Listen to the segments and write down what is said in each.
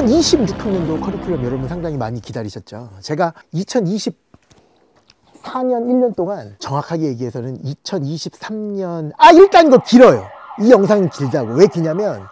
2026학년도 커리큘럼 여러분 상당히 많이 기다리셨죠 제가 2020 4년 1년 동안 정확하게 얘기해서는 2023년 아 일단 이거 길어요 이영상 길다고 왜 기냐면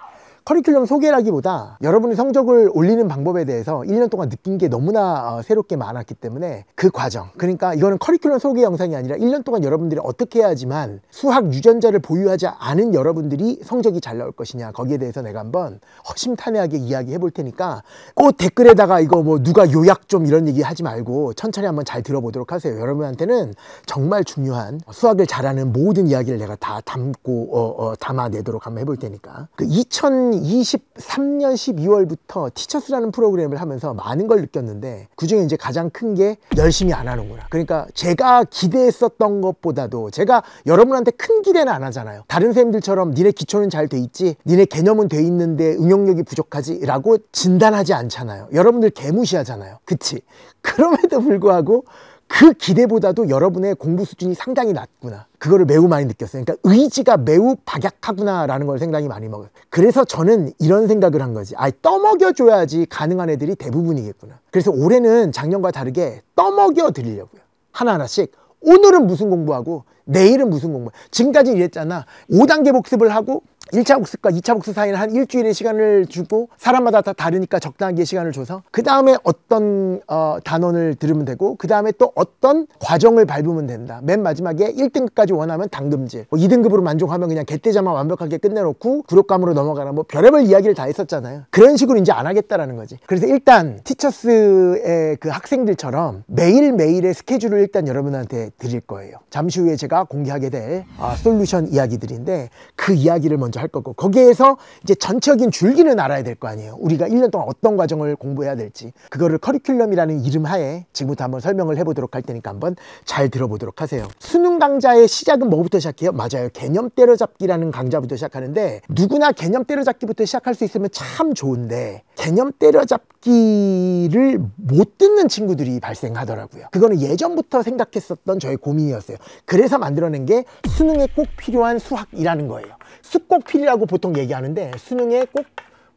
커리큘럼 소개라기보다 여러분의 성적을 올리는 방법에 대해서 1년 동안 느낀 게 너무나 어, 새롭게 많았기 때문에 그 과정 그러니까 이거는 커리큘럼 소개 영상이 아니라 1년 동안 여러분들이 어떻게 해야지만 수학 유전자를 보유하지 않은 여러분들이 성적이 잘 나올 것이냐 거기에 대해서 내가 한번 허심탄회하게 이야기해 볼 테니까 꼭 댓글에다가 이거 뭐 누가 요약 좀 이런 얘기 하지 말고 천천히 한번 잘 들어보도록 하세요 여러분한테는 정말 중요한 수학을 잘하는 모든 이야기를 내가 다 담고 어, 어, 담아내도록 한번 해볼 테니까 그2000 2023년 12월부터 티처스라는 프로그램을 하면서 많은 걸 느꼈는데 그중에 이제 가장 큰 게 열심히 안 하는구나 그러니까 제가 기대했었던 것보다도 제가 여러분한테 큰 기대는 안 하잖아요 다른 선생님들처럼 니네 기초는 잘 돼 있지 니네 개념은 돼 있는데 응용력이 부족하지 라고 진단하지 않잖아요 여러분들 개무시하잖아요 그치 그럼에도 불구하고 그 기대보다도 여러분의 공부 수준이 상당히 낮구나. 그거를 매우 많이 느꼈어요. 그러니까 의지가 매우 박약하구나라는 걸 상당히 많이 먹어요. 그래서 저는 이런 생각을 한 거지. 아, 예 떠먹여줘야지 가능한 애들이 대부분이겠구나. 그래서 올해는 작년과 다르게 떠먹여 드리려고요. 하나하나씩. 오늘은 무슨 공부하고 내일은 무슨 공부. 지금까지 이랬잖아. 5단계 복습을 하고 일차 복습과 이차 복습 사이는 한 일주일의 시간을 주고 사람마다 다 다르니까 적당하게 시간을 줘서 그 다음에 어떤 어, 단원을 들으면 되고 그 다음에 또 어떤 과정을 밟으면 된다 맨 마지막에 1등급까지 원하면 당금질 뭐 2등급으로 만족하면 그냥 개떼자만 완벽하게 끝내놓고 구록감으로 넘어가라 뭐 별의별 이야기를 다 했었잖아요 그런 식으로 이제 안 하겠다라는 거지 그래서 일단 티처스의 그 학생들처럼 매일매일의 스케줄을 일단 여러분한테 드릴 거예요 잠시 후에 제가 공개하게 될 아, 솔루션 이야기들인데 그 이야기를 먼저 할 거고 거기에서 이제 전체적인 줄기는 알아야 될 거 아니에요 우리가 1년 동안 어떤 과정을 공부해야 될지 그거를 커리큘럼이라는 이름 하에 지금부터 한번 설명을 해보도록 할 테니까 한번 잘 들어보도록 하세요 수능 강좌의 시작은 뭐부터 시작해요? 맞아요 개념 때려잡기라는 강좌부터 시작하는데 누구나 개념 때려잡기부터 시작할 수 있으면 참 좋은데 개념 때려잡기를 못 듣는 친구들이 발생하더라고요 그거는 예전부터 생각했었던 저의 고민이었어요 그래서 만들어낸 게 수능에 꼭 필요한 수학이라는 거예요 수꼭필이라고 보통 얘기하는데 수능에 꼭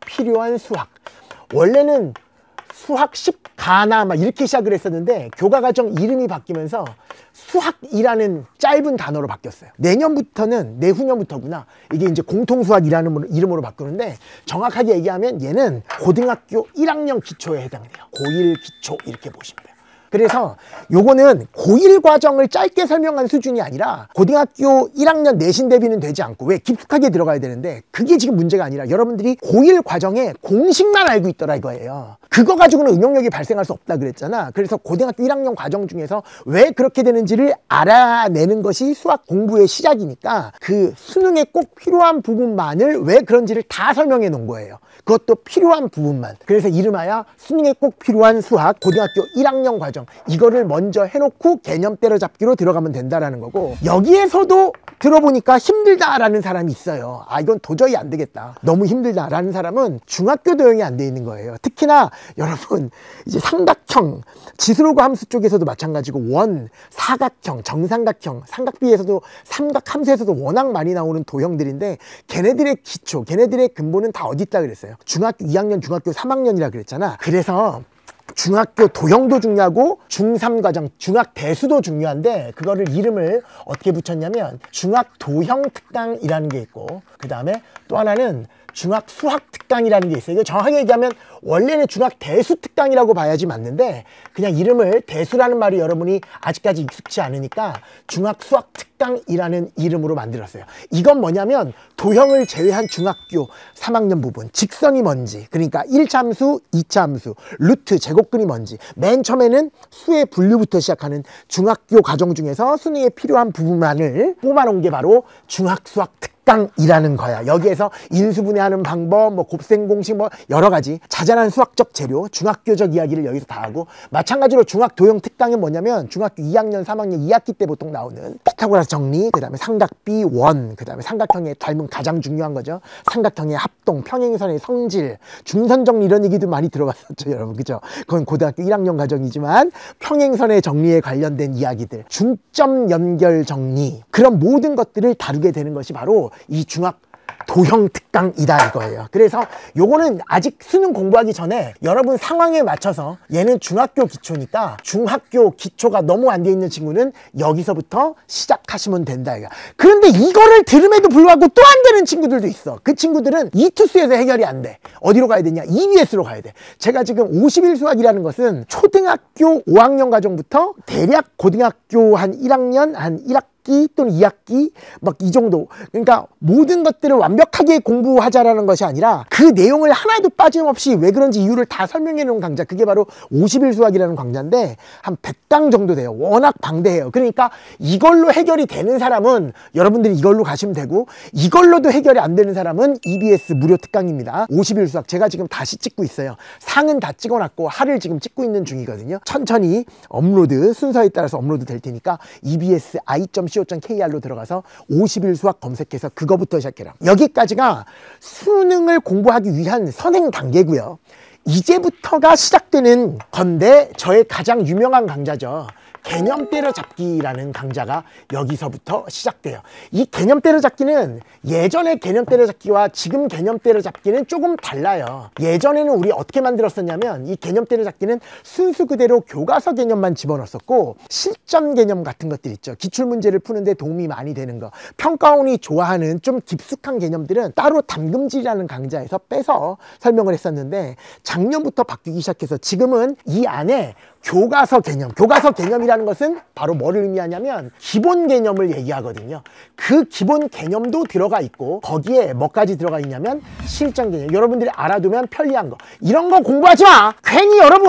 필요한 수학 원래는 수학 10가나 막 이렇게 시작을 했었는데 교과과정 이름이 바뀌면서 수학이라는 짧은 단어로 바뀌었어요 내년부터는 내후년부터구나 이게 이제 공통수학이라는 이름으로 바꾸는데 정확하게 얘기하면 얘는 고등학교 1학년 기초에 해당돼요 고1 기초 이렇게 보시면 그래서 요거는 고1 과정을 짧게 설명한 수준이 아니라 고등학교 1학년 내신 대비는 되지 않고 왜 깊숙하게 들어가야 되는데 그게 지금 문제가 아니라 여러분들이 고1 과정에 공식만 알고 있더라 이거예요 그거 가지고는 응용력이 발생할 수 없다 그랬잖아 그래서 고등학교 1학년 과정 중에서 왜 그렇게 되는지를 알아내는 것이 수학 공부의 시작이니까 그 수능에 꼭 필요한 부분만을 왜 그런지를 다 설명해 놓은 거예요 그것도 필요한 부분만 그래서 이름하여 수능에 꼭 필요한 수학 고등학교 1학년 과정 이거를 먼저 해놓고 개념 때려잡기로 들어가면 된다라는 거고 여기에서도 들어보니까 힘들다라는 사람이 있어요 아 이건 도저히 안 되겠다 너무 힘들다라는 사람은 중학교 도형이 안 돼 있는 거예요 특히나 여러분 이제 삼각형 지수로과 함수 쪽에서도 마찬가지고 원, 사각형, 정삼각형, 삼각비에서도 삼각함수에서도 워낙 많이 나오는 도형들인데 걔네들의 기초, 걔네들의 근본은 다 어디 있다 그랬어요 거예요. 중학교 2학년, 중학교 3학년이라 그랬잖아. 그래서 중학교 도형도 중요하고 중3과정 중학 대수도 중요한데 그거를 이름을 어떻게 붙였냐면 중학 도형 특강이라는 게 있고 그 다음에 또 하나는 중학 수학 특강이라는 게 있어요. 정확하게 얘기하면 원래는 중학 대수 특강이라고 봐야지 맞는데 그냥 이름을 대수라는 말이 여러분이 아직까지 익숙치 않으니까 중학 수학 특강이라는 이름으로 만들었어요. 이건 뭐냐면 도형을 제외한 중학교 3학년 부분 직선이 뭔지 그러니까 1참수2참수 루트, 제곱근이 뭔지 맨 처음에는 수의 분류부터 시작하는 중학교 과정 중에서 순위에 필요한 부분만을 뽑아놓은 게 바로 중학 수학 특강 깡이라는 거야. 여기에서 인수분해하는 방법, 뭐 곱셈 공식, 뭐 여러 가지 자잘한 수학적 재료, 중학교적 이야기를 여기서 다 하고 마찬가지로 중학 도형 특강은 뭐냐면 중학교 2학년, 3학년, 2학기 때 보통 나오는 피타고라스 정리, 그다음에 삼각비 원, 그다음에 삼각형의 닮은 가장 중요한 거죠. 삼각형의 합동, 평행선의 성질, 중선 정리 이런 얘기도 많이 들어봤었죠, 여러분. 그죠? 그건 고등학교 1학년 과정이지만 평행선의 정리에 관련된 이야기들, 중점 연결 정리 그런 모든 것들을 다루게 되는 것이 바로 이 중학 도형 특강이다 이거예요 그래서 요거는 아직 수능 공부하기 전에 여러분 상황에 맞춰서 얘는 중학교 기초니까 중학교 기초가 너무 안 돼 있는 친구는 여기서부터 시작하시면 된다 이거 그런데 이거를 들음에도 불구하고 또 안 되는 친구들도 있어 그 친구들은 이투스에서 해결이 안 돼 어디로 가야 되냐 EBS로 가야 돼 제가 지금 51수학이라는 것은 초등학교 5학년 과정부터 대략 고등학교 한 1학년 한 1학 1학기 또는 2학기 막 이 정도 그러니까 모든 것들을 완벽하게 공부하자라는 것이 아니라 그 내용을 하나도 빠짐없이 왜 그런지 이유를 다 설명해 놓은 강좌 그게 바로 50일 수학이라는 강좌인데 한 100강 정도 돼요 워낙 방대해요 그러니까 이걸로 해결이 되는 사람은 여러분들이 이걸로 가시면 되고 이걸로도 해결이 안 되는 사람은 EBS 무료 특강입니다 50일 수학 제가 지금 다시 찍고 있어요 상은 다 찍어놨고 하를 지금 찍고 있는 중이거든요 천천히 업로드 순서에 따라서 업로드 될 테니까 EBS i co.kr로 들어가서 50일 수학 검색해서 그거부터 시작해라. 여기까지가 수능을 공부하기 위한 선행 단계고요. 이제부터가 시작되는 건데 저의 가장 유명한 강좌죠. 개념 때려잡기라는 강좌가 여기서부터 시작돼요. 이 개념 때려잡기는 예전의 개념 때려잡기와 지금 개념 때려잡기는 조금 달라요. 예전에는 우리 어떻게 만들었었냐면 이 개념 때려잡기는 순수 그대로 교과서 개념만 집어넣었었고 실전 개념 같은 것들 있죠. 기출문제를 푸는데 도움이 많이 되는 거. 평가원이 좋아하는 좀 깊숙한 개념들은 따로 담금질이라는 강좌에서 빼서 설명을 했었는데 작년부터 바뀌기 시작해서 지금은 이 안에 교과서 개념, 교과서 개념이라는 것은 바로 뭐를 의미하냐면 기본 개념을 얘기하거든요. 그 기본 개념도 들어가 있고 거기에 뭐까지 들어가 있냐면 실전 개념. 여러분들이 알아두면 편리한 거. 이런 거 공부하지 마. 괜히 여러분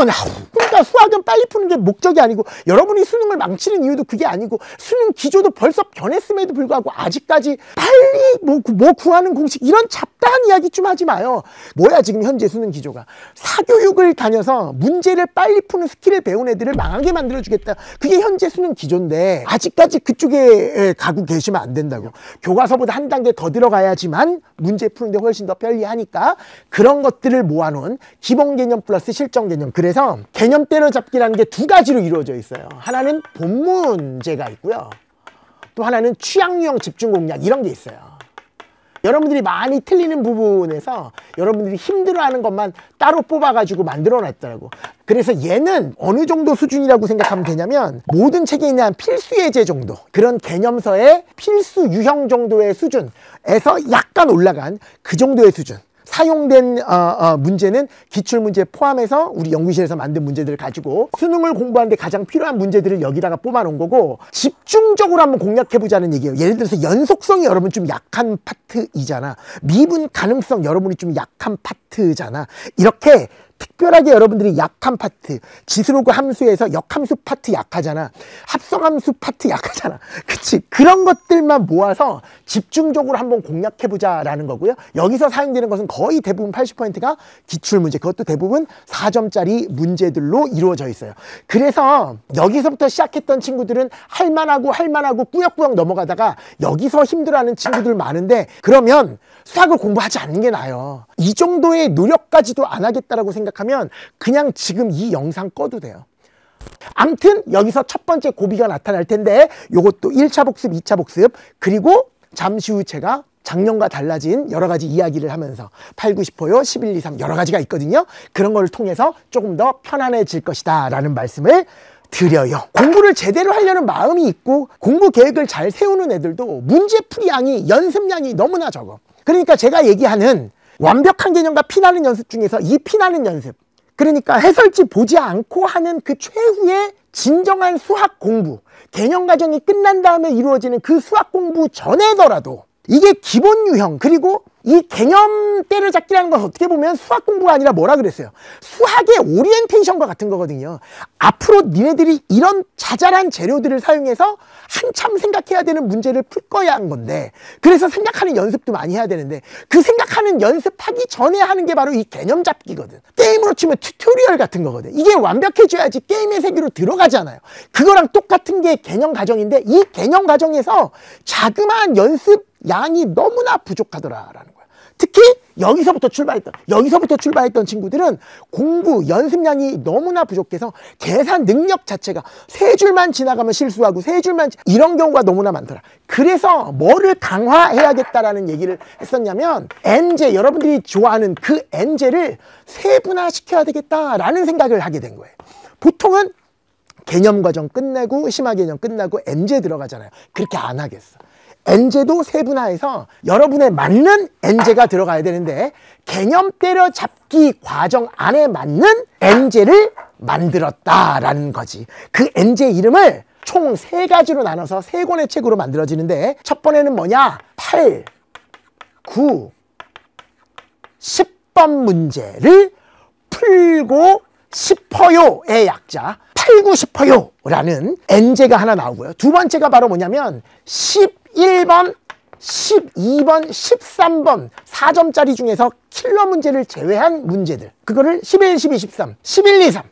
그러니까 수학은 빨리 푸는 게 목적이 아니고 여러분이 수능을 망치는 이유도 그게 아니고 수능 기조도 벌써 변했음에도 불구하고 아직까지 빨리 뭐, 뭐 구하는 공식 이런 잡다한 이야기 좀 하지 마요. 뭐야 지금 현재 수능 기조가 사교육을 다녀서 문제를 빨리 푸는 스킬을 배운 애들을 망하게 만들어 주겠다. 그게 현재 수능 기조인데 아직까지 그쪽에 가고 계시면 안 된다고. 교과서보다 한 단계 더 들어가야지만 문제 푸는데 훨씬 더 편리하니까 그런 것들을 모아놓은 기본 개념 플러스 실전 개념. 그래서 개념 때로잡기라는 게 두 가지로 이루어져 있어요. 하나는 본문제가 있고요. 또 하나는 취향 유형 집중 공략 이런 게 있어요. 여러분들이 많이 틀리는 부분에서 여러분들이 힘들어하는 것만 따로 뽑아가지고 만들어놨더라고 그래서 얘는 어느 정도 수준이라고 생각하면 되냐면 모든 책에 있는 필수 예제 정도 그런 개념서의 필수 유형 정도의 수준에서 약간 올라간 그 정도의 수준 사용된 어, 어, 문제는 기출문제 포함해서 우리 연구실에서 만든 문제들을 가지고 수능을 공부하는데 가장 필요한 문제들을 여기다가 뽑아놓은 거고 집중적으로 한번 공략해보자는 얘기예요. 예를 들어서 연속성이 여러분 좀 약한 파트이잖아. 미분 가능성 여러분이 좀 약한 파트잖아. 이렇게 특별하게 여러분들이 약한 파트 지수로그 함수에서 역함수 파트 약하잖아 합성함수 파트 약하잖아 그치 그런 것들만 모아서 집중적으로 한번 공략해보자 라는 거고요 여기서 사용되는 것은 거의 대부분 80%가 기출문제 그것도 대부분 4점짜리 문제들로 이루어져 있어요 그래서 여기서부터 시작했던 친구들은 할만하고 할만하고 꾸역꾸역 넘어가다가 여기서 힘들어하는 친구들 많은데 그러면 수학을 공부하지 않는 게 나아요 이 정도의 노력까지도 안 하겠다라고 생각하면 그냥 지금 이 영상 꺼도 돼요 암튼 여기서 첫 번째 고비가 나타날 텐데 요것도 1차 복습, 2차 복습 그리고 잠시 후 제가 작년과 달라진 여러 가지 이야기를 하면서 팔고 싶어요 11, 2, 3 여러 가지가 있거든요. 그런 걸 통해서 조금 더 편안해질 것이다 라는 말씀을 드려요. 공부를 제대로 하려는 마음이 있고 공부 계획을 잘 세우는 애들도 문제풀이 양이 연습량이 너무나 적어. 그러니까 제가 얘기하는 완벽한 개념과 피나는 연습 중에서 이 피나는 연습 그러니까 해설지 보지 않고 하는 그 최후의 진정한 수학 공부 개념 과정이 끝난 다음에 이루어지는 그 수학 공부 전에더라도 이게 기본 유형 그리고 이 개념대를 잡기라는 건 어떻게 보면 수학 공부가 아니라 뭐라 그랬어요 수학의 오리엔테이션과 같은 거거든요 앞으로 니네들이 이런 자잘한 재료들을 사용해서 한참 생각해야 되는 문제를 풀 거야 한 건데 그래서 생각하는 연습도 많이 해야 되는데 그 생각하는 연습하기 전에 하는 게 바로 이 개념 잡기거든 게임으로 치면 튜토리얼 같은 거거든 이게 완벽해져야지 게임의 세계로 들어가잖아요 그거랑 똑같은 게 개념 과정인데 이 개념 과정에서 자그마한 연습 양이 너무나 부족하더라라는 거야. 특히 여기서부터 출발했던 여기서부터 출발했던 친구들은 공부 연습량이 너무나 부족해서 계산 능력 자체가 세 줄만 지나가면 실수하고 세 줄만 이런 경우가 너무나 많더라. 그래서 뭐를 강화해야겠다라는 얘기를 했었냐면 엔제 여러분들이 좋아하는 그 엔제를 세분화 시켜야 되겠다라는 생각을 하게 된 거예요. 보통은 개념 과정 끝내고 심화 개념 끝나고 엔제 들어가잖아요. 그렇게 안 하겠어. 엔제도 세분화해서 여러분에 맞는 엔제가 들어가야 되는데 개념 때려잡기 과정 안에 맞는 엔제를 만들었다라는 거지 그 엔제 이름을 총 세가지로 나눠서 세권의 책으로 만들어지는데 첫번에는 뭐냐 8, 9, 10번 문제를 풀고 싶어요의 약자 8, 9, 싶어요라는 엔제가 하나 나오고요 두 번째가 바로 뭐냐면 10 1번, 12번, 13번 4점짜리 중에서 킬러 문제를 제외한 문제들 그거를 11, 12, 13, 11, 2, 3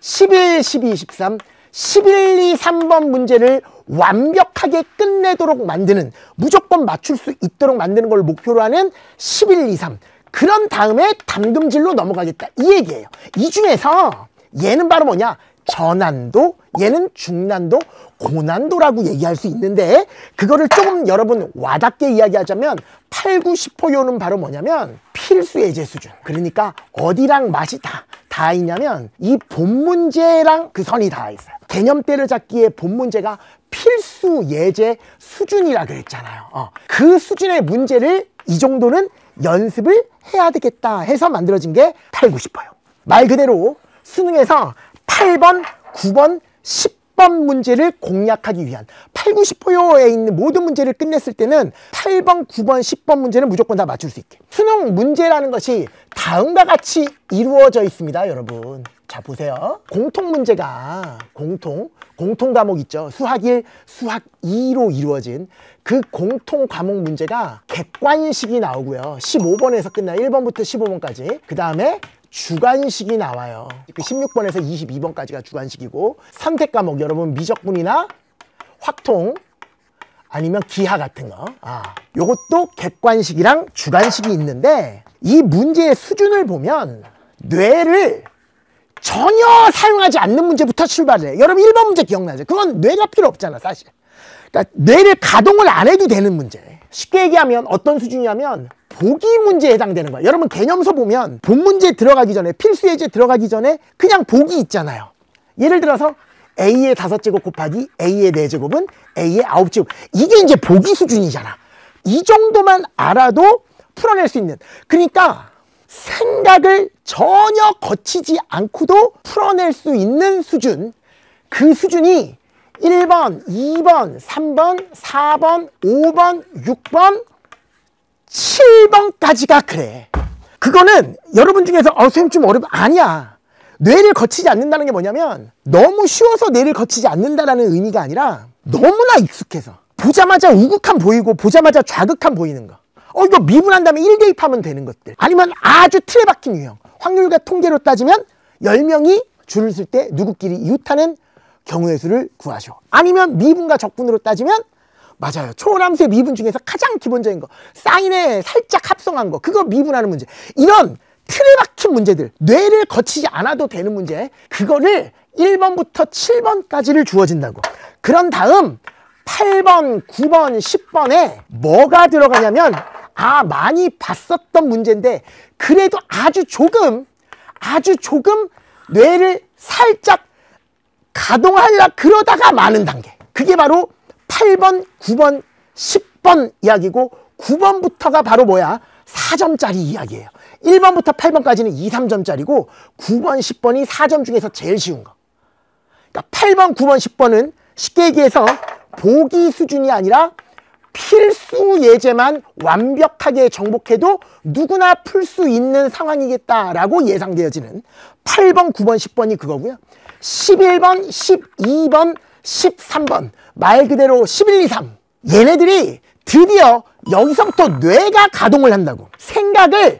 11, 12, 13 11, 2, 3번 문제를 완벽하게 끝내도록 만드는 무조건 맞출 수 있도록 만드는 걸 목표로 하는 11, 2, 3 그런 다음에 담금질로 넘어가겠다 이 얘기예요 이 중에서 얘는 바로 뭐냐 전한도 얘는 중난도 고난도라고 얘기할 수 있는데 그거를 조금 여러분 와닿게 이야기하자면 8, 9, 10호요는 바로 뭐냐면 필수 예제 수준 그러니까 어디랑 맛이 다, 다 있냐면 이 본 문제랑 그 선이 다 있어요 개념대를 잡기에 본 문제가 필수 예제 수준이라 그랬잖아요 어. 그 수준의 문제를 이 정도는 연습을 해야 되겠다 해서 만들어진 게 8, 90호요 말 그대로 수능에서 8번, 9번, 10번 문제를 공략하기 위한 8, 90호에 있는 모든 문제를 끝냈을 때는 8번, 9번, 10번 문제는 무조건 다 맞출 수 있게 수능 문제라는 것이 다음과 같이 이루어져 있습니다 여러분 자 보세요 공통 문제가 공통 공통 과목 있죠 수학 1, 수학 2로 이루어진 그 공통 과목 문제가 객관식이 나오고요 15번에서 끝나 1번부터 15번까지 그 다음에 주관식이 나와요. 그 16번에서 22번까지가 주관식이고 선택 과목 여러분 미적분이나 확통 아니면 기하 같은 거 아, 요것도 객관식이랑 주관식이 있는데 이 문제의 수준을 보면 뇌를 전혀 사용하지 않는 문제부터 출발해 여러분 1번 문제 기억나죠? 그건 뇌가 필요 없잖아 사실 그러니까 뇌를 가동을 안 해도 되는 문제 쉽게 얘기하면 어떤 수준이냐면 보기 문제에 해당되는 거예요 여러분 개념서 보면 본 문제 들어가기 전에 필수 예제 들어가기 전에 그냥 보기 있잖아요 예를 들어서 A의 다섯 제곱 곱하기 A의 네제곱은 A의 아홉 제곱 이게 이제 보기 수준이잖아 이 정도만 알아도 풀어낼 수 있는 그러니까 생각을 전혀 거치지 않고도 풀어낼 수 있는 수준 그 수준이 1번, 2번, 3번, 4번, 5번, 6번 7번까지가 그래. 그거는 여러분 중에서 어 선생님 좀 어렵 아니야. 뇌를 거치지 않는다는 게 뭐냐면 너무 쉬워서 뇌를 거치지 않는다라는 의미가 아니라 너무나 익숙해서 보자마자 우극한 보이고 보자마자 좌극한 보이는 거. 어 이거 미분한 다음에 1대입 하면 되는 것들. 아니면 아주 틀에 박힌 유형. 확률과 통계로 따지면 10명이 줄을 쓸 때 누구끼리 이웃하는 경우의 수를 구하셔. 아니면 미분과 적분으로 따지면 맞아요. 초남수의 미분 중에서 가장 기본적인 거. 사인에 살짝 합성한 거. 그거 미분하는 문제. 이런 틀에 박힌 문제들. 뇌를 거치지 않아도 되는 문제. 그거를 1번부터 7번까지를 주어진다고. 그런 다음 8번, 9번, 10번에 뭐가 들어가냐면 아, 많이 봤었던 문제인데 그래도 아주 조금 아주 조금 뇌를 살짝 가동하려 그러다가 많은 단계. 그게 바로 8번, 9번, 10번 이야기고 9번부터가 바로 뭐야? 4점짜리 이야기예요. 1번부터 8번까지는 2, 3점짜리고 9번, 10번이 4점 중에서 제일 쉬운 거. 그러니까 8번, 9번, 10번은 쉽게 얘기해서 보기 수준이 아니라 필수 예제만 완벽하게 정복해도 누구나 풀 수 있는 상황이겠다라고 예상되어지는 8번, 9번, 10번이 그거고요. 11번, 12번, 13번 말 그대로 11, 2, 3 얘네들이 드디어 여기서부터 뇌가 가동을 한다고 생각을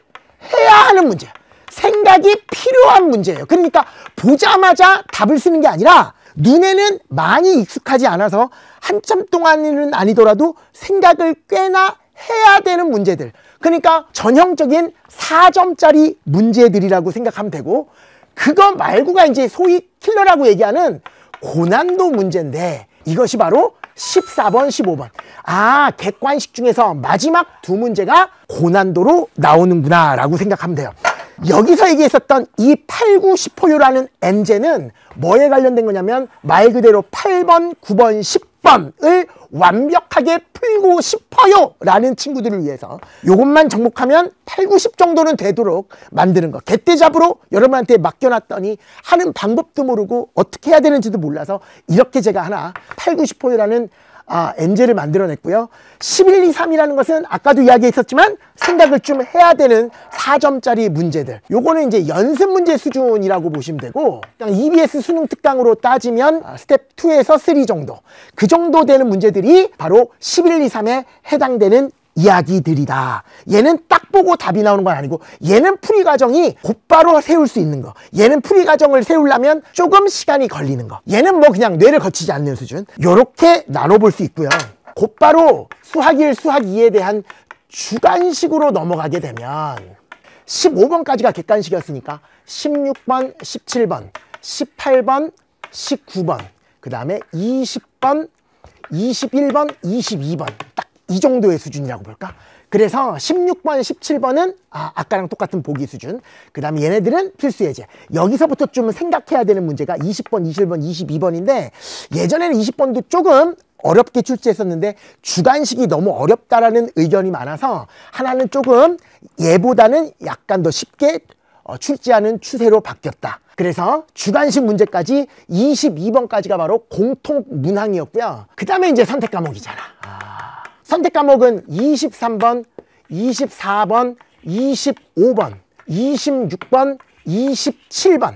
해야 하는 문제 생각이 필요한 문제예요 그러니까 보자마자 답을 쓰는 게 아니라 눈에는 많이 익숙하지 않아서 한참 동안은 아니더라도 생각을 꽤나 해야 되는 문제들 그러니까 전형적인 4점짜리 문제들이라고 생각하면 되고 그거 말고가 이제 소위 킬러라고 얘기하는 고난도 문제인데 이것이 바로 14번, 15번. 아, 객관식 중에서 마지막 두 문제가 고난도로 나오는구나 라고 생각하면 돼요. 여기서 얘기했었던 이 8, 9, 10호요라는 엔제는 뭐에 관련된 거냐면 말 그대로 8번, 9번, 10번을 완벽하게 풀고 싶어요 라는 친구들을 위해서 이것만 정복하면 8, 90 정도는 되도록 만드는 거 개떼잡으로 여러분한테 맡겨놨더니 하는 방법도 모르고 어떻게 해야 되는지도 몰라서 이렇게 제가 하나 8, 9 0요라는 아, 엔젤을 만들어냈고요. 11, 2, 3이라는 것은 아까도 이야기했었지만 생각을 좀 해야 되는 4점짜리 문제들. 요거는 이제 연습 문제 수준이라고 보시면 되고 그냥 EBS 수능 특강으로 따지면 아, 스텝 2에서 3 정도. 그 정도 되는 문제들이 바로 11, 2, 3에 해당되는 이야기들이다. 얘는 딱 보고 답이 나오는 건 아니고 얘는 풀이 과정이 곧바로 세울 수 있는 거. 얘는 풀이 과정을 세우려면 조금 시간이 걸리는 거. 얘는 뭐 그냥 뇌를 거치지 않는 수준. 요렇게 나눠볼 수 있고요. 곧바로 수학 1, 수학 2에 대한 주관식으로 넘어가게 되면 15번까지가 객관식이었으니까 16번, 17번, 18번, 19번, 그 다음에 20번, 21번, 22번 이 정도의 수준이라고 볼까? 그래서 16번, 17번은 아, 아까랑 똑같은 보기 수준. 그 다음에 얘네들은 필수 예제. 여기서부터 좀 생각해야 되는 문제가 20번, 21번, 22번인데 예전에는 20번도 조금 어렵게 출제했었는데 주관식이 너무 어렵다라는 의견이 많아서 하나는 조금 얘보다는 약간 더 쉽게 어, 출제하는 추세로 바뀌었다. 그래서 주관식 문제까지 22번까지가 바로 공통 문항이었고요. 그 다음에 이제 선택 과목이잖아. 아... 선택 과목은 23번, 24번, 25번, 26번, 27번,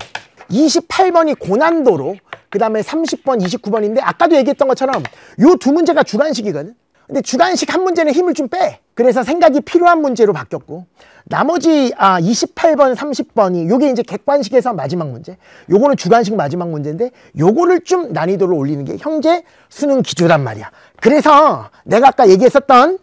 28번이 고난도로 그 다음에 30번, 29번인데 아까도 얘기했던 것처럼 요 두 문제가 주관식이거든 근데 주관식한 문제는 힘을 좀 빼. 그래서 생각이 필요한 문제로 바뀌었고 나머지 아 28번, 30번이 요게 이제 객관식에서 마지막 문제. 요거는 주관식 마지막 문제인데 요거를 좀 난이도를 올리는 게 형제 수능 기조란 말이야. 그래서 내가 아까 얘기했었던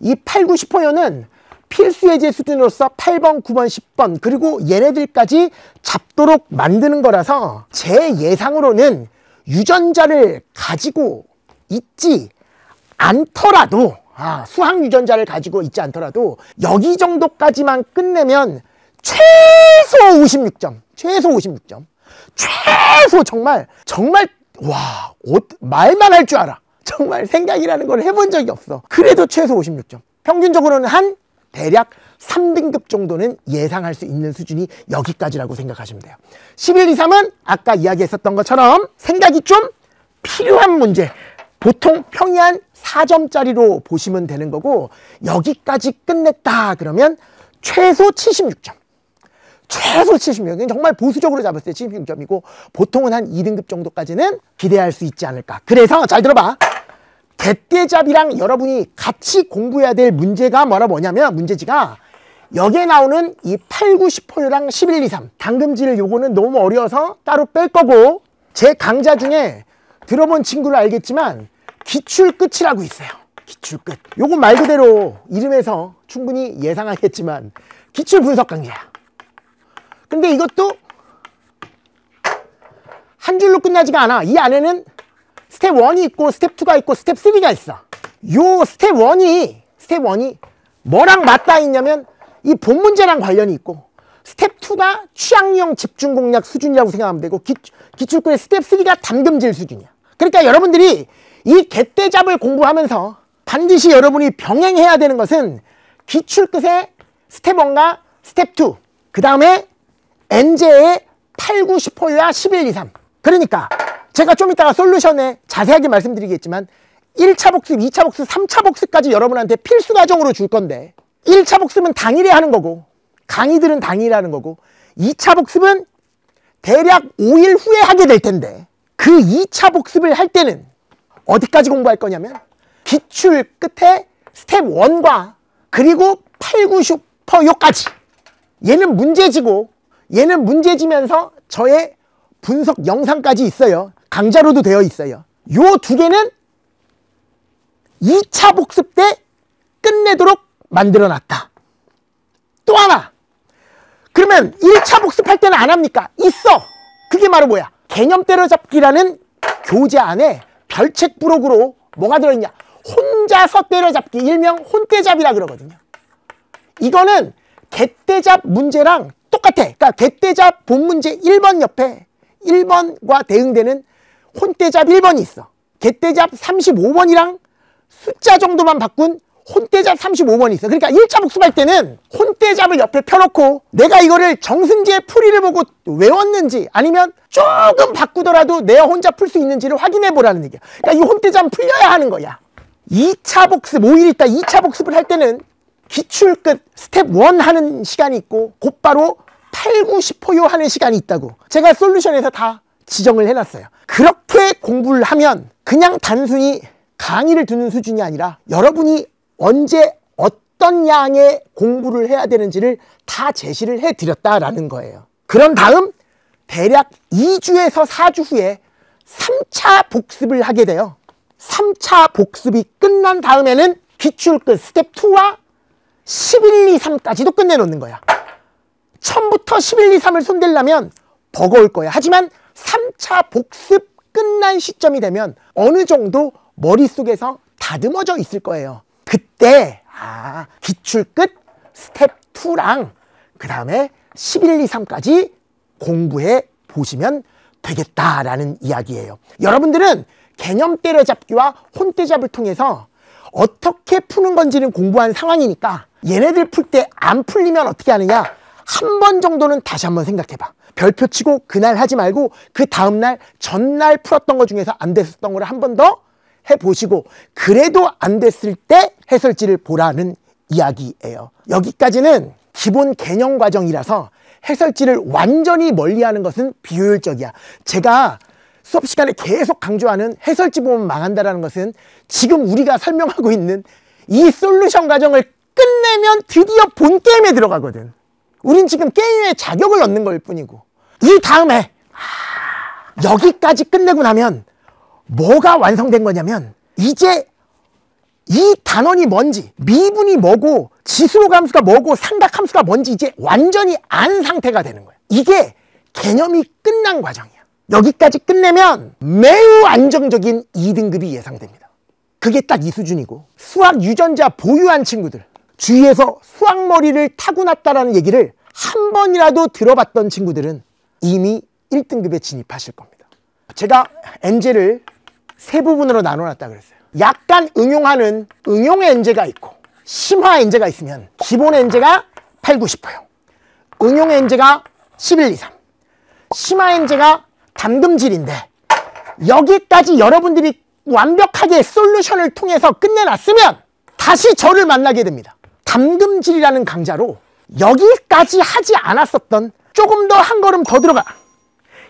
이 8, 9, 10호연은 필수 예제 수준으로서 8번, 9번, 10번 그리고 얘네들까지 잡도록 만드는 거라서 제 예상으로는 유전자를 가지고 있지 않더라도 아, 수학 유전자를 가지고 있지 않더라도 여기 정도까지만 끝내면 최소 56점 최소 56점 최소 정말 정말 와 어, 말만 할 줄 알아 정말 생각이라는 걸 해본 적이 없어 그래도 최소 56점 평균적으로는 한 대략 3등급 정도는 예상할 수 있는 수준이 여기까지라고 생각하시면 돼요 11, 2, 3은 아까 이야기했었던 것처럼 생각이 좀 필요한 문제 보통 평이한 4점짜리로 보시면 되는 거고 여기까지 끝냈다 그러면 최소 76점 최소 76은 정말 보수적으로 잡았을 때 76점이고 보통은 한 2등급 정도까지는 기대할 수 있지 않을까 그래서 잘 들어봐 백대잡이랑 여러분이 같이 공부해야 될 문제가 뭐라 뭐냐면 문제지가 여기에 나오는 이 8, 9, 10호율랑 11, 2, 3 당금질 요거는 너무 어려워서 따로 뺄 거고 제 강좌 중에 들어본 친구를 알겠지만 기출 끝이라고 있어요 기출 끝요거말 그대로 이름에서 충분히 예상하겠지만 기출 분석 강좌야 근데 이것도 한 줄로 끝나지가 않아 이 안에는 스텝 1이 있고 스텝 2가 있고 스텝 3가 있어 요 스텝 1이 스텝 1이 뭐랑 맞닿아 있냐면 이 본 문제랑 관련이 있고 스텝 2가 취향형 집중 공략 수준이라고 생각하면 되고 기, 기출구의 스텝 3가 담금질 수준이야 그러니까 여러분들이 이 갯대잡을 공부하면서 반드시 여러분이 병행해야 되는 것은 기출끝의 스텝 1과 스텝 2, 그 다음에 엔제의 8, 9, 10호야 11, 2, 3. 그러니까 제가 좀 이따가 솔루션에 자세하게 말씀드리겠지만 1차 복습, 2차 복습, 3차 복습까지 여러분한테 필수 과정으로 줄 건데 1차 복습은 당일에 하는 거고 강의들은 당일에 하는 거고 2차 복습은 대략 5일 후에 하게 될 텐데 그 2차 복습을 할 때는 어디까지 공부할 거냐면 기출 끝에 스텝 1과 그리고 8, 9 슈퍼요까지 얘는 문제지고 얘는 문제지면서 저의 분석 영상까지 있어요 강자로도 되어 있어요. 요 두 개는 2차 복습 때 끝내도록 만들어 놨다. 또 하나. 그러면 1차 복습할 때는 안 합니까? 있어. 그게 바로 뭐야? 개념 때려잡기라는 교재 안에 별책 부록으로 뭐가 들어있냐? 혼자서 때려잡기, 일명 혼때잡이라 그러거든요. 이거는 개떼잡 문제랑 똑같아. 그러니까 개떼잡 본문제 1번 옆에 1번과 대응되는 혼대잡 1번이 있어. 개대잡 35번이랑 숫자 정도만 바꾼 혼대잡 35번이 있어. 그러니까 일자 복습할 때는 혼대잡을 옆에 펴놓고 내가 이거를 정승재의 풀이를 보고 외웠는지 아니면 조금 바꾸더라도 내가 혼자 풀 수 있는지를 확인해 보라는 얘기야. 그러니까 이 혼대잡 풀려야 하는 거야. 2차 복습, 5일 있다 2차 복습을 할 때는 기출 끝 스텝 1 하는 시간이 있고 곧바로 8, 9, 10호요 하는 시간이 있다고 제가 솔루션에서 다 지정을 해놨어요. 그렇게 공부를 하면 그냥 단순히 강의를 듣는 수준이 아니라 여러분이 언제 어떤 양의 공부를 해야 되는지를 다 제시를 해드렸다라는 거예요. 그런 다음 대략 2주에서 4주 후에 3차 복습을 하게 돼요. 3차 복습이 끝난 다음에는 기출끝 스텝 2와 11, 2, 3까지도 끝내놓는 거야. 처음부터 11, 2, 3을 손대려면 버거울 거야. 하지만 3차 복습 끝난 시점이 되면 어느 정도 머릿속에서 다듬어져 있을 거예요. 그때 아, 기출 끝 스텝 2랑 그 다음에 11, 2, 3까지 공부해 보시면 되겠다라는 이야기예요. 여러분들은 개념 때려잡기와 혼때잡을 통해서 어떻게 푸는 건지는 공부한 상황이니까 얘네들 풀 때 안 풀리면 어떻게 하느냐 한 번 정도는 다시 한번 생각해봐. 별표 치고 그날 하지 말고 그 다음날 전날 풀었던 것 중에서 안 됐었던 거를 한 번 더 해보시고 그래도 안 됐을 때 해설지를 보라는 이야기예요. 여기까지는 기본 개념 과정이라서 해설지를 완전히 멀리하는 것은 비효율적이야. 제가 수업 시간에 계속 강조하는 해설지 보면 망한다라는 것은 지금 우리가 설명하고 있는 이 솔루션 과정을 끝내면 드디어 본 게임에 들어가거든. 우린 지금 게임에 자격을 얻는 걸 뿐이고 이 다음에 아, 여기까지 끝내고 나면 뭐가 완성된 거냐면 이제 이 단원이 뭔지 미분이 뭐고 지수로 감수가 뭐고 삼각함수가 뭔지 이제 완전히 안 상태가 되는 거예요 이게 개념이 끝난 과정이야 여기까지 끝내면 매우 안정적인 2등급이 예상됩니다 그게 딱 이 수준이고 수학 유전자 보유한 친구들 주위에서 수학머리를 타고났다라는 얘기를 한 번이라도 들어봤던 친구들은 이미 1등급에 진입하실 겁니다. 제가 엔젤을 세 부분으로 나눠놨다 그랬어요. 약간 응용하는 응용의 엔제가 있고 심화 엔제가 있으면 기본 엔제가 8, 9, 1 0요 응용의 엔제가 11, 2, 3. 심화 엔제가 담금질인데 여기까지 여러분들이 완벽하게 솔루션을 통해서 끝내놨으면 다시 저를 만나게 됩니다. 담금질이라는 강자로 여기까지 하지 않았었던 조금 더 한 걸음 더 들어가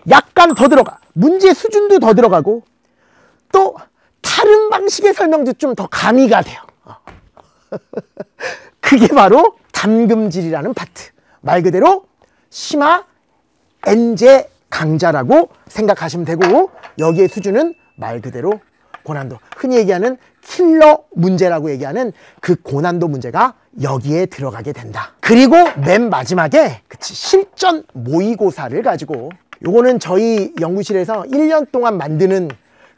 약간 더 들어가 문제 수준도 더 들어가고 또 다른 방식의 설명도 좀 더 가미가 돼요 그게 바로 담금질이라는 파트 말 그대로 심화 엔제 강자라고 생각하시면 되고 여기에 수준은 말 그대로 고난도 흔히 얘기하는 킬러 문제라고 얘기하는 그 고난도 문제가 여기에 들어가게 된다. 그리고 맨 마지막에 그치 실전 모의고사를 가지고 요거는 저희 연구실에서 1년 동안 만드는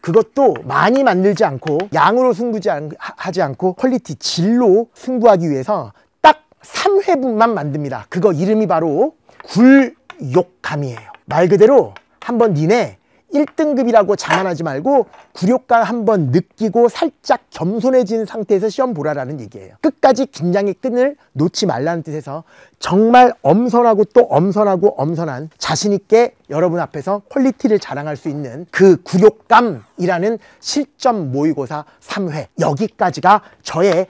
그것도 많이 만들지 않고 양으로 승부하지 않고 퀄리티 질로 승부하기 위해서 딱 3회분만 만듭니다. 그거 이름이 바로 굴욕감이에요. 말 그대로 한번 니네 1등급이라고 자만하지 말고 굴욕감 한번 느끼고 살짝 겸손해진 상태에서 시험 보라라는 얘기예요. 끝까지 긴장의 끈을 놓지 말라는 뜻에서 정말 엄선하고 또 엄선하고 엄선한 자신 있게 여러분 앞에서 퀄리티를 자랑할 수 있는 그 굴욕감이라는 실전 모의고사 3회 여기까지가 저의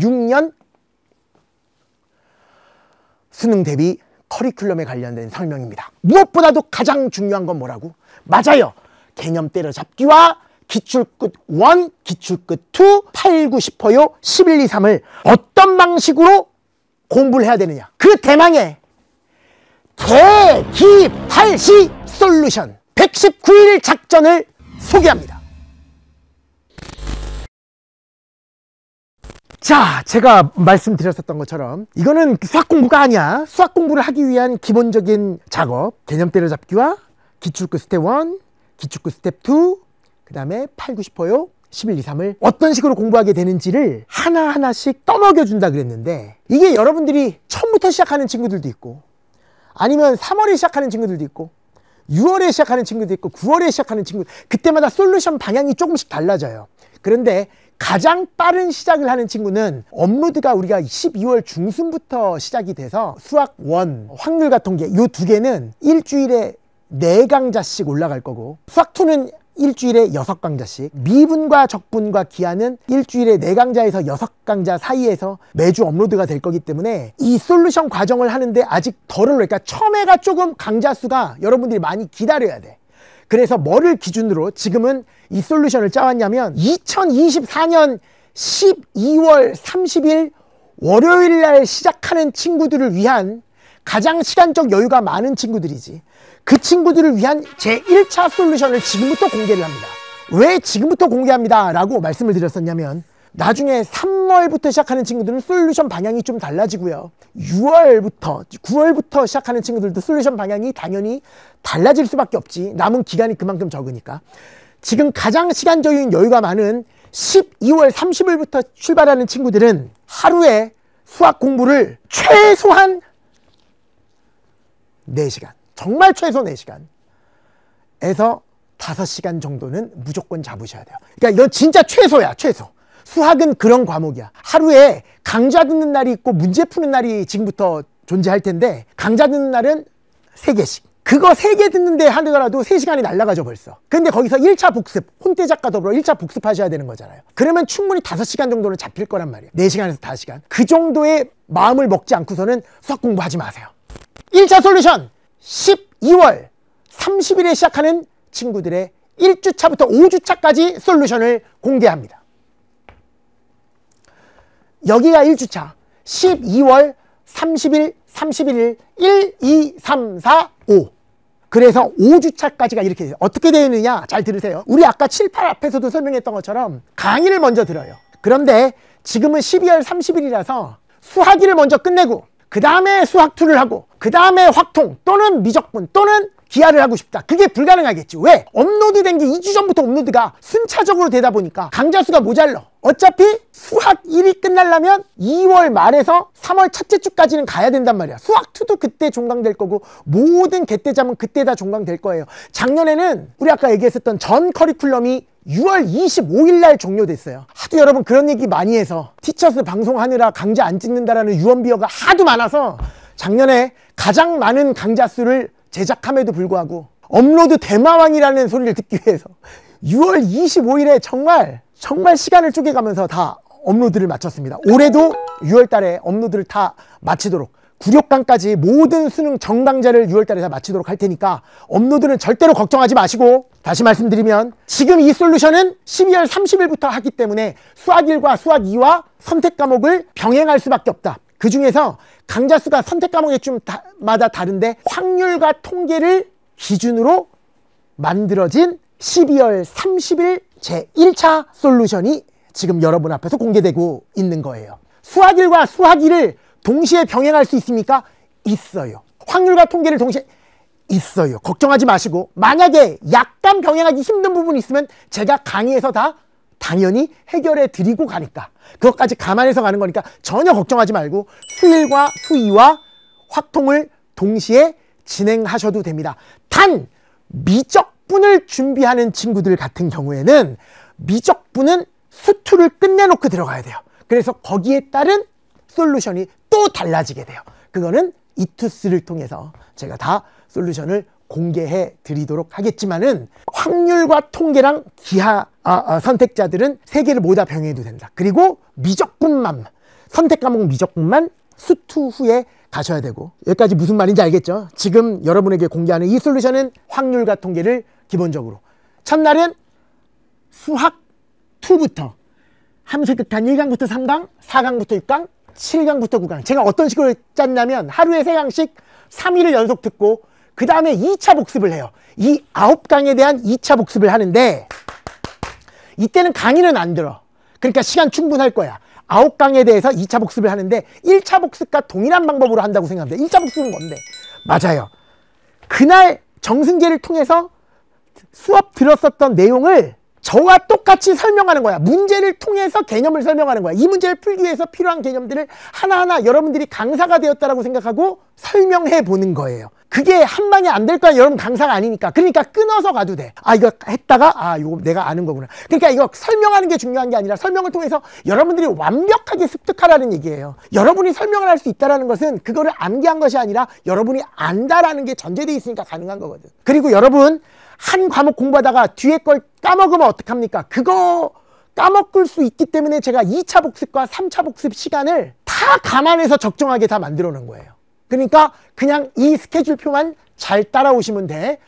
2026년 수능 대비 커리큘럼에 관련된 설명입니다. 무엇보다도 가장 중요한 건 뭐라고? 맞아요. 개념 때려잡기와 기출끝 1, 기출끝 2, 8, 9, 10호요, 11, 2, 3을 어떤 방식으로 공부를 해야 되느냐. 그 대망의 대기팔시 솔루션 119일 작전을 소개합니다. 자 제가 말씀드렸었던 것처럼 이거는 수학 공부가 아니야 수학 공부를 하기 위한 기본적인 작업 개념대를 잡기와 기출구 스텝 1 기출구 스텝 2그 다음에 팔고 싶어요 11, 2, 3을 어떤 식으로 공부하게 되는지를 하나하나씩 떠먹여준다 그랬는데 이게 여러분들이 처음부터 시작하는 친구들도 있고 아니면 3월에 시작하는 친구들도 있고 6월에 시작하는 친구도 있고 9월에 시작하는 친구 그때마다 솔루션 방향이 조금씩 달라져요 그런데 가장 빠른 시작을 하는 친구는 업로드가 우리가 12월 중순부터 시작이 돼서 수학 원, 확률과 통계 이두 개는 일주일에 네강좌씩 올라갈 거고 수학 2는 일주일에 여섯 강좌씩 미분과 적분과 기하는 일주일에 네강좌에서 여섯 강좌 사이에서 매주 업로드가 될 거기 때문에 이 솔루션 과정을 하는데 아직 덜을 그러니까 처음에가 조금 강좌 수가 여러분들이 많이 기다려야 돼 그래서 뭐를 기준으로 지금은 이 솔루션을 짜왔냐면 2024년 12월 30일 월요일 날 시작하는 친구들을 위한 가장 시간적 여유가 많은 친구들이지 그 친구들을 위한 제1차 솔루션을 지금부터 공개를 합니다 왜 지금부터 공개합니다 라고 말씀을 드렸었냐면 나중에 3월부터 시작하는 친구들은 솔루션 방향이 좀 달라지고요. 6월부터, 9월부터 시작하는 친구들도 솔루션 방향이 당연히 달라질 수밖에 없지. 남은 기간이 그만큼 적으니까. 지금 가장 시간적인 여유가 많은 12월 30일부터 출발하는 친구들은 하루에 수학 공부를 최소한 4시간, 정말 최소 4시간 에서 5시간 정도는 무조건 잡으셔야 돼요. 그러니까 이건 진짜 최소야, 최소. 수학은 그런 과목이야. 하루에 강좌 듣는 날이 있고 문제 푸는 날이 지금부터 존재할 텐데 강좌 듣는 날은 세개씩 그거 세 개 듣는데 하더라도 세시간이 날라가죠 벌써 근데 거기서 일차 복습 혼대작가 더불어 일차 복습하셔야 되는 거잖아요 그러면 충분히 다섯 시간 정도는 잡힐 거란 말이에요 네시간에서 다섯 시간그 정도의 마음을 먹지 않고서는 수학 공부하지 마세요 일차 솔루션 십이 월삼십일에 시작하는 친구들의 일주차부터오주차까지 솔루션을 공개합니다 여기가 1주차 12월 30일, 31일, 1, 2, 3, 4, 5 그래서 5주차까지가 이렇게 돼요 어떻게 되느냐 잘 들으세요 우리 아까 7, 8 앞에서도 설명했던 것처럼 강의를 먼저 들어요 그런데 지금은 12월 30일이라서 수학기를 먼저 끝내고 그 다음에 수학2를 하고 그 다음에 확통 또는 미적분 또는 기아를 하고 싶다 그게 불가능하겠지 왜? 업로드된 게 2주 전부터 업로드가 순차적으로 되다 보니까 강좌 수가 모자라 어차피 수학 1이 끝날라면 2월 말에서 3월 첫째 주까지는 가야 된단 말이야 수학 2도 그때 종강될 거고 모든 개떼잠은 그때 다 종강될 거예요 작년에는 우리 아까 얘기했었던 전 커리큘럼이 6월 25일 날 종료됐어요 하도 여러분 그런 얘기 많이 해서 티처스 방송하느라 강좌 안 찍는다라는 유언비어가 하도 많아서 작년에 가장 많은 강좌 수를 제작함에도 불구하고 업로드 대마왕이라는 소리를 듣기 위해서 6월 25일에 정말 정말 시간을 쪼개가면서 다 업로드를 마쳤습니다. 올해도 6월 달에 업로드를 다 마치도록 구력강까지 모든 수능 정강제를 6월 달에 다 마치도록 할 테니까 업로드는 절대로 걱정하지 마시고 다시 말씀드리면 지금 이 솔루션은 12월 30일부터 하기 때문에 수학 1과 수학 2와 선택 과목을 병행할 수밖에 없다. 그 중에서 강좌 수가 선택 과목에 좀마다 다, 다른데 확률과 통계를 기준으로 만들어진 12월 30일 제1차 솔루션이 지금 여러분 앞에서 공개되고 있는 거예요. 수학 1과 수학 2를 동시에 병행할 수 있습니까? 있어요. 확률과 통계를 동시에 있어요. 걱정하지 마시고 만약에 약간 병행하기 힘든 부분이 있으면 제가 강의에서 다 당연히 해결해 드리고 가니까 그것까지 감안해서 가는 거니까 전혀 걱정하지 말고 수일과 수이와 확통을 동시에 진행하셔도 됩니다. 단 미적분을 준비하는 친구들 같은 경우에는 미적분은 수투를 끝내놓고 들어가야 돼요. 그래서 거기에 따른 솔루션이 또 달라지게 돼요. 그거는 이투스를 통해서 제가 다 솔루션을 공개해 드리도록 하겠지만은 확률과 통계랑 기하 아, 아, 선택자들은 세 개를 모두 병행해도 된다. 그리고 미적분만 선택 과목 미적분만 수 투 후에 가셔야 되고 여기까지 무슨 말인지 알겠죠? 지금 여러분에게 공개하는 이 솔루션은 확률과 통계를 기본적으로 첫날은 수학 2부터 함수극한 1강부터 3강, 4강부터 6강, 7강부터 9강 제가 어떤 식으로 짰냐면 하루에 3강씩 3일을 연속 듣고 그 다음에 2차 복습을 해요. 이 아홉 강에 대한 2차 복습을 하는데 이때는 강의는 안 들어. 그러니까 시간 충분할 거야. 아홉 강에 대해서 2차 복습을 하는데 1차 복습과 동일한 방법으로 한다고 생각합니다. 1차 복습은 뭔데? 맞아요. 그날 정승재를 통해서 수업 들었었던 내용을 저와 똑같이 설명하는 거야. 문제를 통해서 개념을 설명하는 거야. 이 문제를 풀기 위해서 필요한 개념들을 하나하나 여러분들이 강사가 되었다라고 생각하고 설명해 보는 거예요. 그게 한 방에 안될 거야 여러분 강사가 아니니까 그러니까 끊어서 가도 돼아 이거 했다가 아 이거 내가 아는 거구나 그러니까 이거 설명하는 게 중요한 게 아니라 설명을 통해서 여러분들이 완벽하게 습득하라는 얘기예요 여러분이 설명을 할 수있다는 것은 그거를 암기한 것이 아니라 여러분이 안다라는 게 전제돼 있으니까 가능한 거거든 그리고 여러분 한 과목 공부하다가 뒤에 걸 까먹으면 어떡합니까 그거 까먹을 수 있기 때문에 제가 2차 복습과 3차 복습 시간을 다 감안해서 적정하게 다 만들어 놓은 거예요 그러니까 그냥 이 스케줄표만 잘 따라오시면 돼.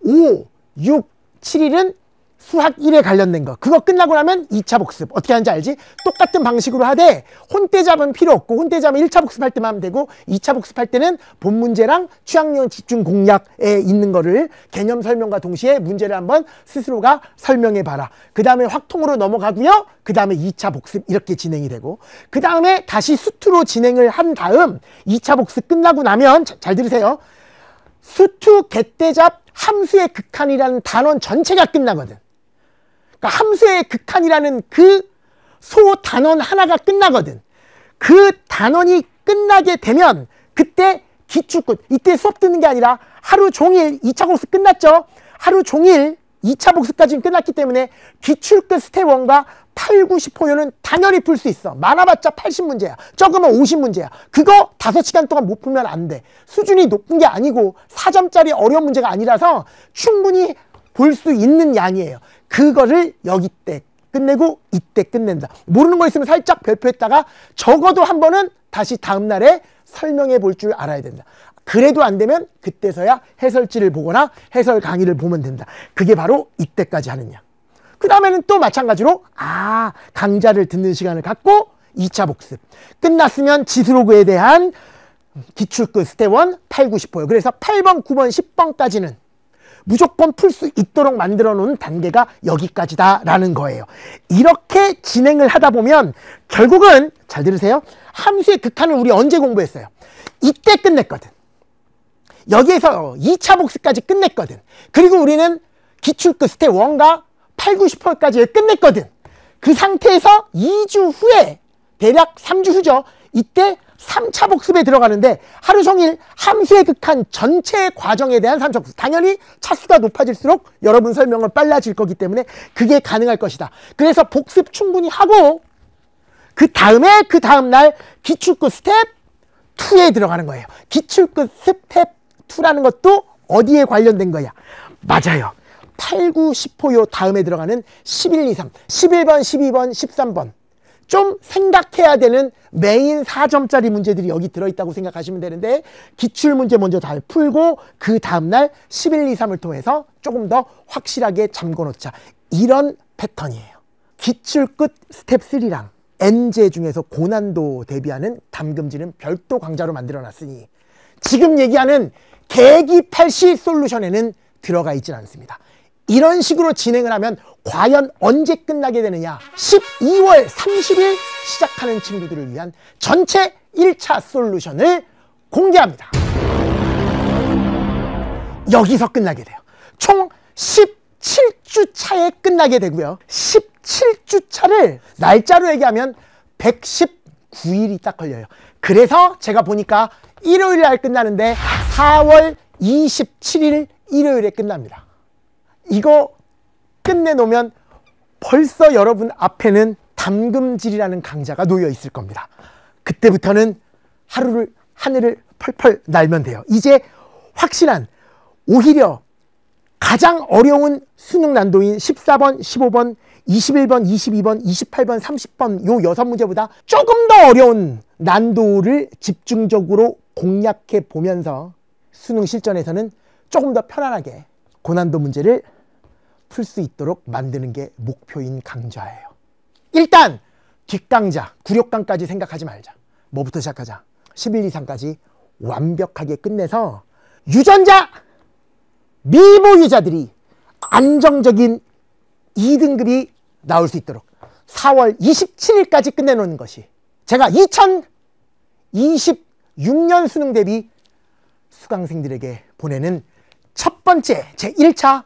5, 6, 7일은 수학 1에 관련된 거 그거 끝나고 나면 2차 복습 어떻게 하는지 알지? 똑같은 방식으로 하되 혼대잡은 필요 없고 혼대잡은 1차 복습할 때만 하면 되고 2차 복습할 때는 본 문제랑 취학년 집중 공략에 있는 거를 개념 설명과 동시에 문제를 한번 스스로가 설명해 봐라 그 다음에 확통으로 넘어가고요 그 다음에 2차 복습 이렇게 진행이 되고 그 다음에 다시 수투로 진행을 한 다음 2차 복습 끝나고 나면 자, 잘 들으세요 수투 갯대잡 함수의 극한이라는 단원 전체가 끝나거든 그 함수의 극한이라는 그 소단원 하나가 끝나거든. 그 단원이 끝나게 되면 그때 기축끝, 이때 수업 듣는 게 아니라 하루 종일 2차 복습 끝났죠. 하루 종일 2차 복습까지는 끝났기 때문에 기출끝 스텝 1과 8, 9, 10호요는 당연히 풀 수 있어. 많아봤자 80문제야. 적으면 50문제야. 그거 5시간 동안 못 풀면 안 돼. 수준이 높은 게 아니고 4점짜리 어려운 문제가 아니라서 충분히 볼 수 있는 양이에요. 그거를 여기 때 끝내고 이때 끝낸다. 모르는 거 있으면 살짝 별표했다가 적어도 한 번은 다시 다음 날에 설명해 볼 줄 알아야 된다. 그래도 안 되면 그때서야 해설지를 보거나 해설 강의를 보면 된다. 그게 바로 이때까지 하느냐그 다음에는 또 마찬가지로 아 강좌를 듣는 시간을 갖고 2차 복습 끝났으면 지수로그에 대한 기출급 스텝 1 8, 9, 10호요. 그래서 8번, 9번, 10번까지는 무조건 풀 수 있도록 만들어 놓은 단계가 여기까지다라는 거예요. 이렇게 진행을 하다 보면 결국은 잘 들으세요. 함수의 극한을 우리 언제 공부했어요? 이때 끝냈거든. 여기에서 2차 복습까지 끝냈거든. 그리고 우리는 기출급 스텝 1과 8, 9, 1 0까지 끝냈거든. 그 상태에서 2주 후에 대략 3주 후죠. 이때 3차 복습에 들어가는데 하루 종일 함수의 극한 전체 과정에 대한 3차 복습. 당연히 차수가 높아질수록 여러분 설명은 빨라질 거기 때문에 그게 가능할 것이다. 그래서 복습 충분히 하고 그 다음에 그 다음날 기출급 스텝 2에 들어가는 거예요. 기출급 스텝 2라는 것도 어디에 관련된 거야? 맞아요. 8, 9, 10호 요 다음에 들어가는 11, 2, 3. 11번, 12번, 13번. 좀 생각해야 되는 메인 4점짜리 문제들이 여기 들어있다고 생각하시면 되는데 기출문제 먼저 잘 풀고 그 다음날 11, 2, 3을 통해서 조금 더 확실하게 잠궈놓자 이런 패턴이에요 기출 끝 스텝 3랑 엔제 중에서 고난도 대비하는 담금지는 별도 강좌로 만들어놨으니 지금 얘기하는 계기 8시 솔루션에는 들어가 있진 않습니다 이런 식으로 진행을 하면 과연 언제 끝나게 되느냐 12월 30일 시작하는 친구들을 위한 전체 1차 솔루션을 공개합니다 여기서 끝나게 돼요 총 17주 차에 끝나게 되고요 17주 차를 날짜로 얘기하면 119일이 딱 걸려요 그래서 제가 보니까 일요일 날 끝나는데 4월 27일 일요일에 끝납니다 이거 끝내놓으면 벌써 여러분 앞에는 담금질이라는 강자가 놓여 있을 겁니다. 그때부터는 하루를 하늘을 펄펄 날면 돼요. 이제 확실한 오히려 가장 어려운 수능 난도인 14번, 15번, 21번, 22번, 28번, 30번 요 여섯 문제보다 조금 더 어려운 난도를 집중적으로 공략해 보면서 수능 실전에서는 조금 더 편안하게 고난도 문제를 풀수 있도록 만드는 게 목표인 강좌예요. 일단 뒷강좌, 구력강까지 생각하지 말자. 뭐부터 시작하자. 1 1 2 이상까지 완벽하게 끝내서 유전자 미모유자들이 안정적인 2등급이 나올 수 있도록 4월 27일까지 끝내놓는 것이 제가 2026년 수능 대비 수강생들에게 보내는 첫 번째 제 1차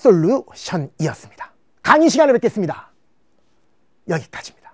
솔루션이었습니다. 강의 시간에 뵙겠습니다. 여기까지입니다.